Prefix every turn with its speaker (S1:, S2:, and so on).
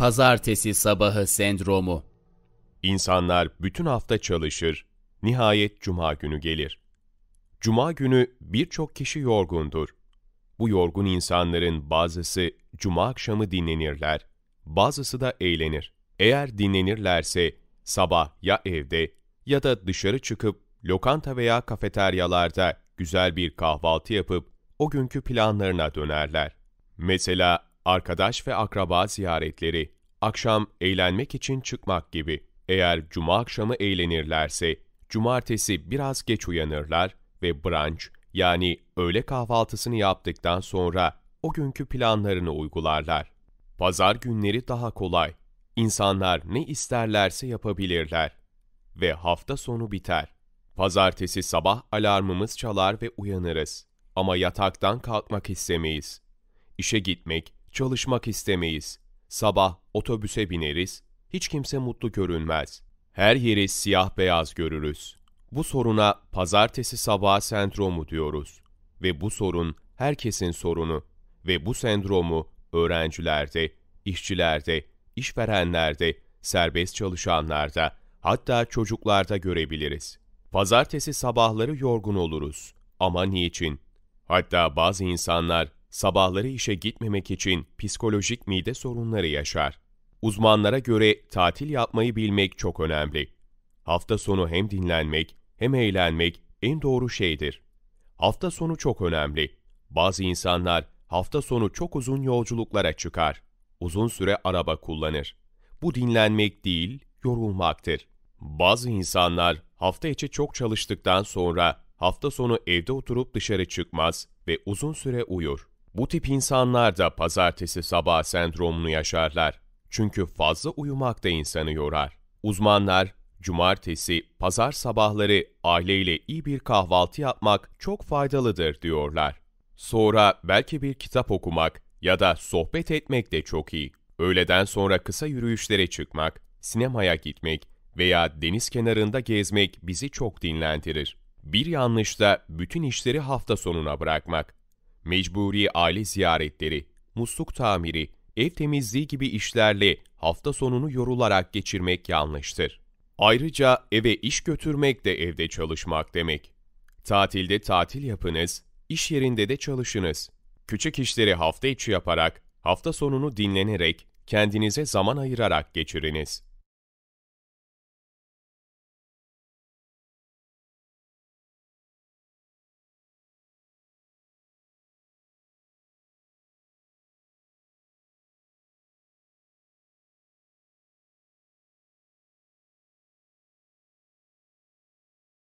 S1: Pazartesi sabahı sendromu. İnsanlar bütün hafta çalışır, nihayet cuma günü gelir. Cuma günü birçok kişi yorgundur. Bu yorgun insanların bazısı cuma akşamı dinlenirler, bazısı da eğlenir. Eğer dinlenirlerse sabah ya evde ya da dışarı çıkıp lokanta veya kafeteryalarda güzel bir kahvaltı yapıp o günkü planlarına dönerler. Mesela arkadaş ve akraba ziyaretleri, akşam eğlenmek için çıkmak gibi. Eğer cuma akşamı eğlenirlerse, cumartesi biraz geç uyanırlar ve brunch yani öğle kahvaltısını yaptıktan sonra o günkü planlarını uygularlar. Pazar günleri daha kolay. İnsanlar ne isterlerse yapabilirler ve hafta sonu biter. Pazartesi sabah alarmımız çalar ve uyanırız ama yataktan kalkmak istemeyiz. İşe gitmek, Çalışmak istemeyiz. Sabah otobüse bineriz, hiç kimse mutlu görünmez. Her yeri siyah beyaz görürüz. Bu soruna pazartesi sabahı sendromu diyoruz. Ve bu sorun herkesin sorunu. Ve bu sendromu öğrencilerde, işçilerde, işverenlerde, serbest çalışanlarda, hatta çocuklarda görebiliriz. Pazartesi sabahları yorgun oluruz. Ama niçin? Hatta bazı insanlar sabahları işe gitmemek için psikolojik mide sorunları yaşar. Uzmanlara göre tatil yapmayı bilmek çok önemli. Hafta sonu hem dinlenmek hem eğlenmek en doğru şeydir. Hafta sonu çok önemli. Bazı insanlar hafta sonu çok uzun yolculuklara çıkar. Uzun süre araba kullanır. Bu dinlenmek değil, yorulmaktır. Bazı insanlar hafta içi çok çalıştıktan sonra hafta sonu evde oturup dışarı çıkmaz ve uzun süre uyur. Bu tip insanlar da pazartesi sabah sendromunu yaşarlar. Çünkü fazla uyumak da insanı yorar. Uzmanlar, cumartesi, pazar sabahları aileyle iyi bir kahvaltı yapmak çok faydalıdır diyorlar. Sonra belki bir kitap okumak ya da sohbet etmek de çok iyi. Öğleden sonra kısa yürüyüşlere çıkmak, sinemaya gitmek veya deniz kenarında gezmek bizi çok dinlendirir. Bir yanlış da bütün işleri hafta sonuna bırakmak mecburi aile ziyaretleri, musluk tamiri, ev temizliği gibi işlerle hafta sonunu yorularak geçirmek yanlıştır. Ayrıca eve iş götürmek de evde çalışmak demek. Tatilde tatil yapınız, iş yerinde de çalışınız. Küçük işleri hafta içi yaparak, hafta sonunu dinlenerek, kendinize zaman ayırarak geçiriniz.